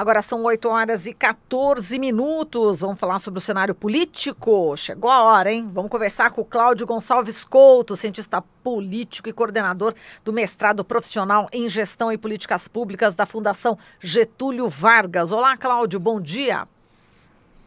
Agora são 8 horas e 14 minutos. Vamos falar sobre o cenário político. Chegou a hora, hein? Vamos conversar com o Cláudio Gonçalves Couto, cientista político e coordenador do mestrado profissional em gestão e políticas públicas da Fundação Getúlio Vargas. Olá, Cláudio, bom dia.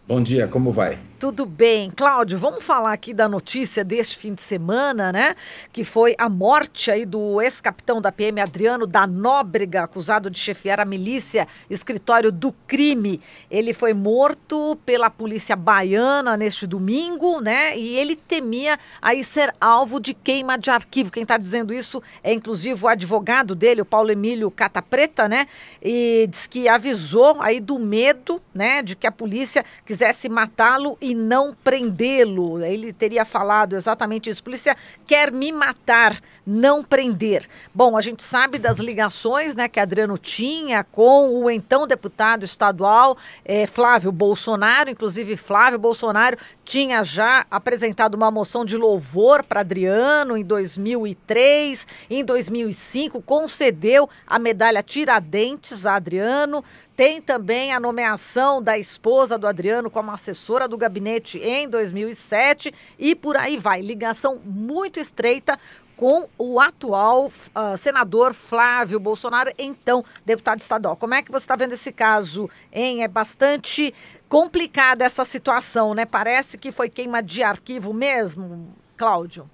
Bom dia, como vai? Tudo bem. Cláudio, vamos falar aqui da notícia deste fim de semana, né? Que foi a morte aí do ex-capitão da PM, Adriano da Nóbrega, acusado de chefiar a milícia escritório do crime. Ele foi morto pela polícia baiana neste domingo, né? E ele temia aí ser alvo de queima de arquivo. Quem está dizendo isso é inclusive o advogado dele, o Paulo Emílio Catapreta, né? E diz que avisou aí do medo, né? De que a polícia... Que quisesse matá-lo e não prendê-lo. Ele teria falado exatamente isso. Polícia quer me matar, não prender. Bom, a gente sabe das ligações né, que Adriano tinha com o então deputado estadual eh, Flávio Bolsonaro. Inclusive, Flávio Bolsonaro tinha já apresentado uma moção de louvor para Adriano em 2003. Em 2005, concedeu a medalha Tiradentes a Adriano. Tem também a nomeação da esposa do Adriano como assessora do gabinete em 2007 e por aí vai. Ligação muito estreita com o atual uh, senador Flávio Bolsonaro, então deputado estadual. Como é que você está vendo esse caso, hein? É bastante complicada essa situação, né? Parece que foi queima de arquivo mesmo, Cláudio.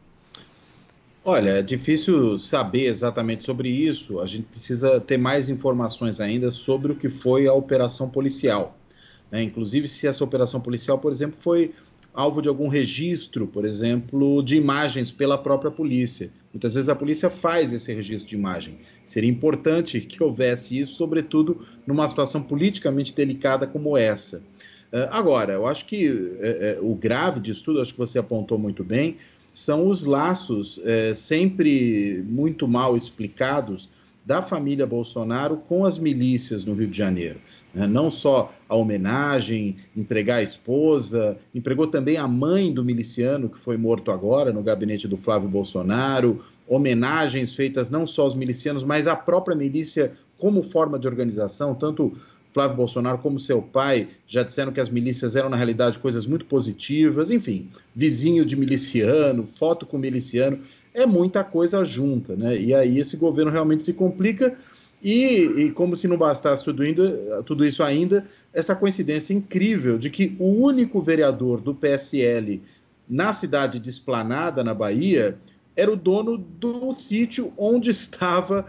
Olha, é difícil saber exatamente sobre isso. A gente precisa ter mais informações ainda sobre o que foi a operação policial. Né? Inclusive, se essa operação policial, por exemplo, foi alvo de algum registro, por exemplo, de imagens pela própria polícia. Muitas vezes a polícia faz esse registro de imagem. Seria importante que houvesse isso, sobretudo numa situação politicamente delicada como essa. Eh, agora, eu acho que eh, eh, o grave disso tudo, acho que você apontou muito bem, são os laços é, sempre muito mal explicados da família Bolsonaro com as milícias no Rio de Janeiro. Né? Não só a homenagem, empregar a esposa, empregou também a mãe do miliciano que foi morto agora no gabinete do Flávio Bolsonaro, homenagens feitas não só aos milicianos, mas à própria milícia como forma de organização, tanto Flávio Bolsonaro, como seu pai, já disseram que as milícias eram, na realidade, coisas muito positivas, enfim, vizinho de miliciano, foto com miliciano, é muita coisa junta, né? E aí esse governo realmente se complica. E, e como se não bastasse tudo, indo, tudo isso ainda, essa coincidência incrível de que o único vereador do PSL na cidade de Esplanada, na Bahia, era o dono do sítio onde estava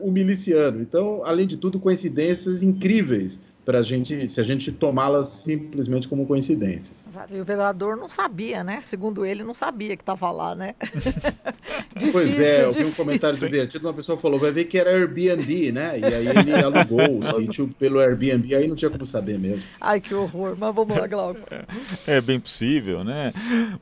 o miliciano. Então, além de tudo, coincidências incríveis para a gente, se a gente tomá-las simplesmente como coincidências. E o vereador não sabia, né? Segundo ele, não sabia que estava lá, né? difícil, pois é, eu vi um comentário divertido, uma pessoa falou, vai ver que era Airbnb, né? E aí ele alugou o sítio pelo Airbnb, aí não tinha como saber mesmo. Ai, que horror, mas vamos lá, Glauco. É, é bem possível, né?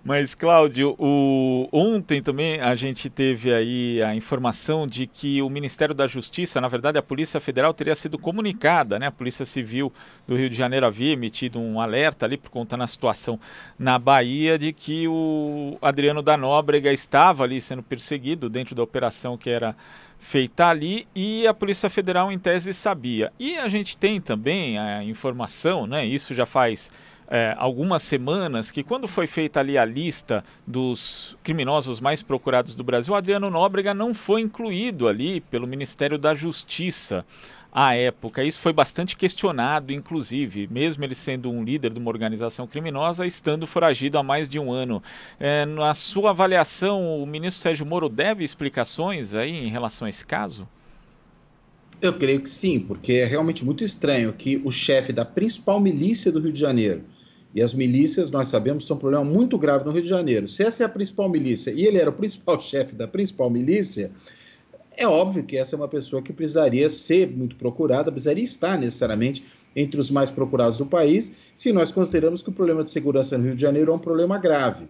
Mas, Cláudio, o... ontem também a gente teve aí a informação de que o Ministério da Justiça, na verdade a Polícia Federal teria sido comunicada, né? A Polícia Civil Civil do Rio de Janeiro havia emitido um alerta ali por conta da situação na Bahia de que o Adriano da Nóbrega estava ali sendo perseguido dentro da operação que era feita ali e a Polícia Federal em tese sabia. E a gente tem também a informação, né? Isso já faz é, algumas semanas que quando foi feita ali a lista dos criminosos mais procurados do Brasil, Adriano Nóbrega não foi incluído ali pelo Ministério da Justiça à época. Isso foi bastante questionado, inclusive, mesmo ele sendo um líder de uma organização criminosa, estando foragido há mais de um ano. É, na sua avaliação, o ministro Sérgio Moro deve explicações aí em relação a esse caso? Eu creio que sim, porque é realmente muito estranho que o chefe da principal milícia do Rio de Janeiro, e as milícias, nós sabemos, são um problema muito grave no Rio de Janeiro. Se essa é a principal milícia e ele era o principal chefe da principal milícia, é óbvio que essa é uma pessoa que precisaria ser muito procurada, precisaria estar necessariamente entre os mais procurados do país, se nós consideramos que o problema de segurança no Rio de Janeiro é um problema grave.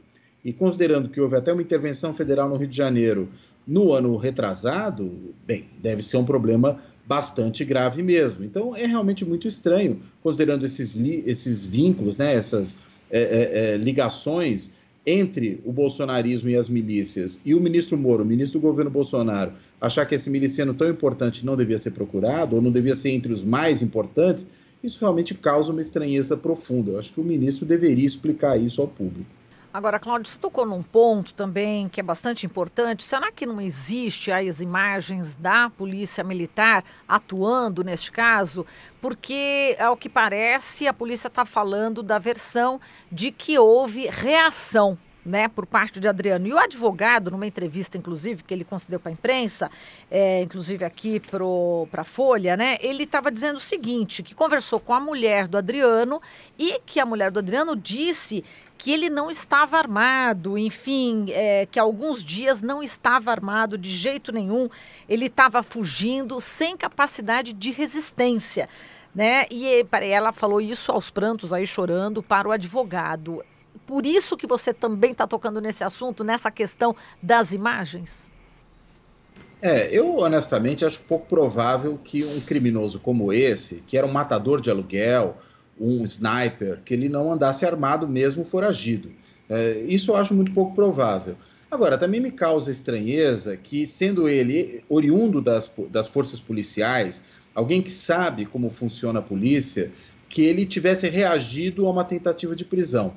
E considerando que houve até uma intervenção federal no Rio de Janeiro no ano retrasado, bem, deve ser um problema bastante grave mesmo. Então é realmente muito estranho, considerando esses, esses vínculos, né, essas é, é, é ligações entre o bolsonarismo e as milícias e o ministro Moro, o ministro do governo Bolsonaro, achar que esse miliciano tão importante não devia ser procurado ou não devia ser entre os mais importantes, isso realmente causa uma estranheza profunda. Eu acho que o ministro deveria explicar isso ao público. Agora, Cláudio, você tocou num ponto também que é bastante importante. Será que não existe as imagens da polícia militar atuando neste caso? Porque, ao que parece, a polícia está falando da versão de que houve reação né, por parte de Adriano. E o advogado, numa entrevista, inclusive, que ele concedeu para a imprensa, é, inclusive aqui para a Folha, né, ele estava dizendo o seguinte: que conversou com a mulher do Adriano e que a mulher do Adriano disse que ele não estava armado, enfim, é, que alguns dias não estava armado de jeito nenhum, ele estava fugindo sem capacidade de resistência né? E ela falou isso aos prantos, aí chorando, para o advogado por isso que você também está tocando nesse assunto, nessa questão das imagens? É, eu honestamente acho pouco provável que um criminoso como esse, que era um matador de aluguel, um sniper, que ele não andasse armado mesmo foragido. É, isso eu acho muito pouco provável. Agora, também me causa estranheza que, sendo ele oriundo das, das forças policiais, alguém que sabe como funciona a polícia, que ele tivesse reagido a uma tentativa de prisão.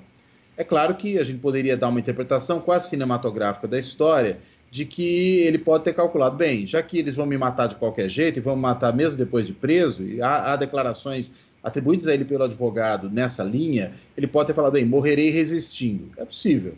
É claro que a gente poderia dar uma interpretação quase cinematográfica da história de que ele pode ter calculado, bem, já que eles vão me matar de qualquer jeito e vão me matar mesmo depois de preso, e há, há declarações atribuídas a ele pelo advogado nessa linha, ele pode ter falado, bem, morrerei resistindo. É possível.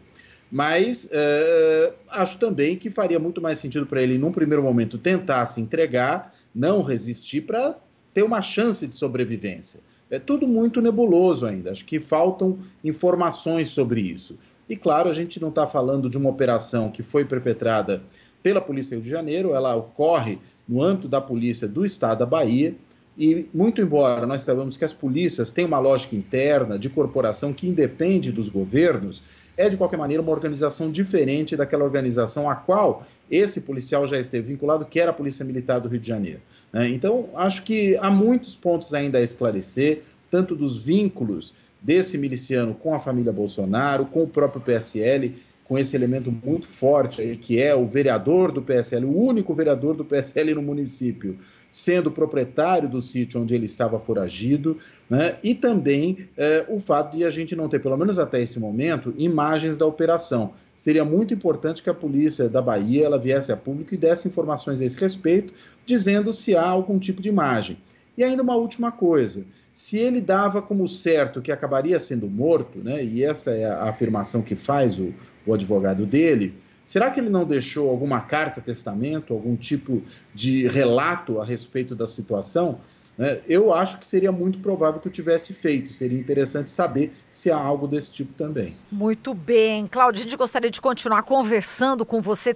Mas uh, acho também que faria muito mais sentido para ele, num primeiro momento, tentar se entregar, não resistir, para ter uma chance de sobrevivência. É tudo muito nebuloso ainda. Acho que faltam informações sobre isso. E claro, a gente não está falando de uma operação que foi perpetrada pela Polícia Rio de Janeiro, ela ocorre no âmbito da Polícia do Estado da Bahia. E, muito embora nós sabemos que as polícias têm uma lógica interna de corporação que independe dos governos, é de qualquer maneira uma organização diferente daquela organização a qual esse policial já esteve vinculado, que era a Polícia Militar do Rio de Janeiro. Né? Então, acho que há muitos pontos ainda a esclarecer, tanto dos vínculos desse miliciano com a família Bolsonaro, com o próprio PSL, com esse elemento muito forte aí, que é o vereador do PSL, o único vereador do PSL no município, sendo proprietário do sítio onde ele estava foragido, né? e também é, o fato de a gente não ter, pelo menos até esse momento, imagens da operação. Seria muito importante que a polícia da Bahia ela viesse a público e desse informações a esse respeito, dizendo se há algum tipo de imagem. E ainda uma última coisa: se ele dava como certo que acabaria sendo morto, né, e essa é a afirmação que faz o, o advogado dele, Será que ele não deixou alguma carta testamento, algum tipo de relato a respeito da situação? Né? Eu acho que seria muito provável que eu tivesse feito. Seria interessante saber se há algo desse tipo também. Muito bem. Cláudio, a gente gostaria de continuar conversando com você.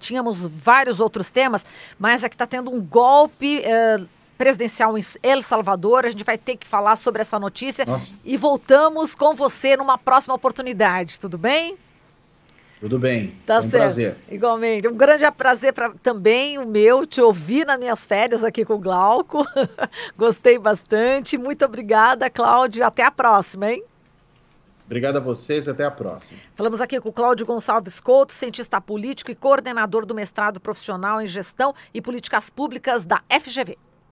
Tínhamos vários outros temas, mas aqui é está tendo um golpe. Eh, presidencial em El Salvador, a gente vai ter que falar sobre essa notícia Nossa. e voltamos com você numa próxima oportunidade, tudo bem? Tudo bem. Tá um certo. prazer. Igualmente. Um grande prazer pra, também o meu te ouvir nas minhas férias aqui com o Glauco. Gostei bastante. Muito obrigada, Cláudio. Até a próxima, hein? Obrigado a vocês, até a próxima. Falamos aqui com o Cláudio Gonçalves Couto, cientista político e coordenador do mestrado profissional em gestão e políticas públicas da FGV.